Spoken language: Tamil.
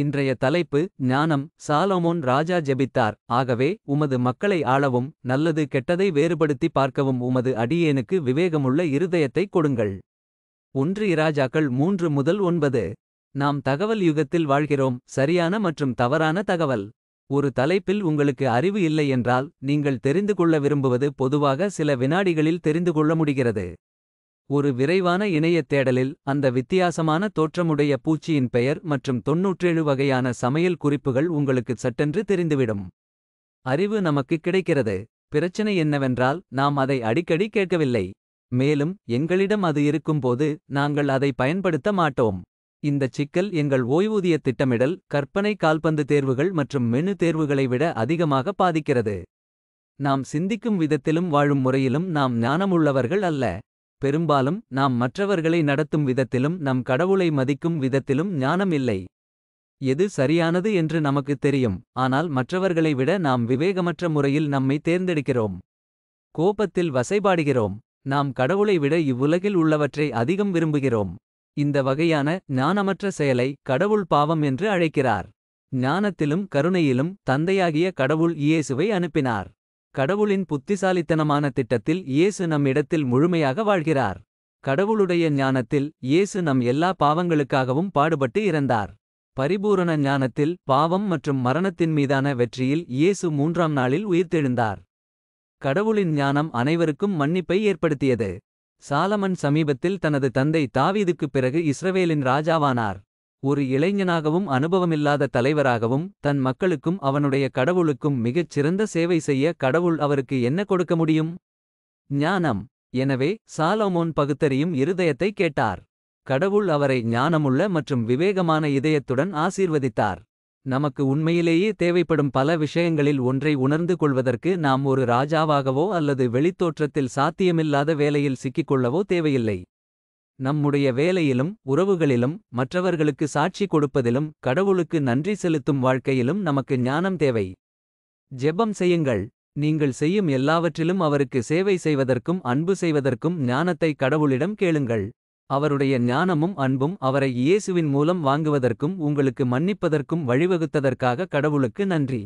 இன்றைய தலைப்பு ஞானம் சாலோமோன் ராஜா ஜெபித்தார் ஆகவே உமது மக்களை ஆளவும் நல்லது கெட்டதை வேறுபடுத்தி பார்க்கவும் உமது அடியேனுக்கு விவேகமுள்ள இருதயத்தை கொடுங்கள் ஒன்று இராஜாக்கள் மூன்று முதல் ஒன்பது நாம் தகவல் யுகத்தில் வாழ்கிறோம் சரியான மற்றும் தவறான தகவல் ஒரு தலைப்பில் உங்களுக்கு அறிவு இல்லை என்றால் நீங்கள் தெரிந்து கொள்ள விரும்புவது பொதுவாக சில வினாடிகளில் தெரிந்து கொள்ள முடிகிறது ஒரு விரைவான இணையத் தேடலில் அந்த வித்தியாசமான தோற்றமுடைய பூச்சியின் பெயர் மற்றும் தொன்னூற்றேழு வகையான சமையல் குறிப்புகள் உங்களுக்கு சட்டென்று தெரிந்துவிடும் அறிவு நமக்கு கிடைக்கிறது பிரச்சனை என்னவென்றால் நாம் அதை அடிக்கடி கேட்கவில்லை மேலும் எங்களிடம் அது இருக்கும்போது நாங்கள் அதை பயன்படுத்த மாட்டோம் இந்த சிக்கல் எங்கள் ஓய்வூதிய திட்டமிடல் கற்பனை கால்பந்து தேர்வுகள் மற்றும் மெனு தேர்வுகளை விட அதிகமாக பாதிக்கிறது நாம் சிந்திக்கும் விதத்திலும் வாழும் முறையிலும் நாம் ஞானமுள்ளவர்கள் அல்ல பெரும்பாலும் நாம் மற்றவர்களை நடத்தும் விதத்திலும் நம் கடவுளை மதிக்கும் விதத்திலும் ஞானம் இல்லை எது சரியானது என்று நமக்கு தெரியும் ஆனால் மற்றவர்களை விட நாம் விவேகமற்ற முறையில் நம்மை தேர்ந்தெடுக்கிறோம் கோபத்தில் வசைபாடுகிறோம் நாம் கடவுளை விட இவ்வுலகில் உள்ளவற்றை அதிகம் விரும்புகிறோம் இந்த வகையான ஞானமற்ற செயலை கடவுள் பாவம் என்று அழைக்கிறார் ஞானத்திலும் கருணையிலும் தந்தையாகிய கடவுள் இயேசுவை அனுப்பினார் கடவுளின் புத்திசாலித்தனமான திட்டத்தில் இயேசு நம் இடத்தில் முழுமையாக வாழ்கிறார் கடவுளுடைய ஞானத்தில் இயேசு நம் எல்லா பாவங்களுக்காகவும் பாடுபட்டு இறந்தார் பரிபூரண ஞானத்தில் பாவம் மற்றும் மரணத்தின் மீதான வெற்றியில் இயேசு மூன்றாம் நாளில் உயிர்த்தெழுந்தார் கடவுளின் ஞானம் அனைவருக்கும் மன்னிப்பை ஏற்படுத்தியது சாலமன் சமீபத்தில் தனது தந்தை தாவீதுக்குப் பிறகு இஸ்ரவேலின் ராஜாவானார் ஒரு இளைஞனாகவும் அனுபவமில்லாத தலைவராகவும் தன் மக்களுக்கும் அவனுடைய கடவுளுக்கும் மிகச் சிறந்த சேவை செய்ய கடவுள் அவருக்கு என்ன கொடுக்க முடியும் ஞானம் எனவே சாலோமோன் பகுத்தறியும் இருதயத்தை கேட்டார் கடவுள் அவரை ஞானமுள்ள மற்றும் விவேகமான இதயத்துடன் ஆசீர்வதித்தார் நமக்கு உண்மையிலேயே தேவைப்படும் பல விஷயங்களில் ஒன்றை உணர்ந்து கொள்வதற்கு நாம் ஒரு ராஜாவாகவோ அல்லது வெளித்தோற்றத்தில் சாத்தியமில்லாத வேலையில் சிக்கிக்கொள்ளவோ தேவையில்லை நம்முடைய வேலையிலும் உறவுகளிலும் மற்றவர்களுக்கு சாட்சி கொடுப்பதிலும் கடவுளுக்கு நன்றி செலுத்தும் வாழ்க்கையிலும் நமக்கு ஞானம் தேவை ஜெபம் செய்யுங்கள் நீங்கள் செய்யும் எல்லாவற்றிலும் அவருக்கு சேவை செய்வதற்கும் அன்பு செய்வதற்கும் ஞானத்தை கடவுளிடம் கேளுங்கள் அவருடைய ஞானமும் அன்பும் அவரை இயேசுவின் மூலம் வாங்குவதற்கும் உங்களுக்கு மன்னிப்பதற்கும் வழிவகுத்ததற்காக கடவுளுக்கு நன்றி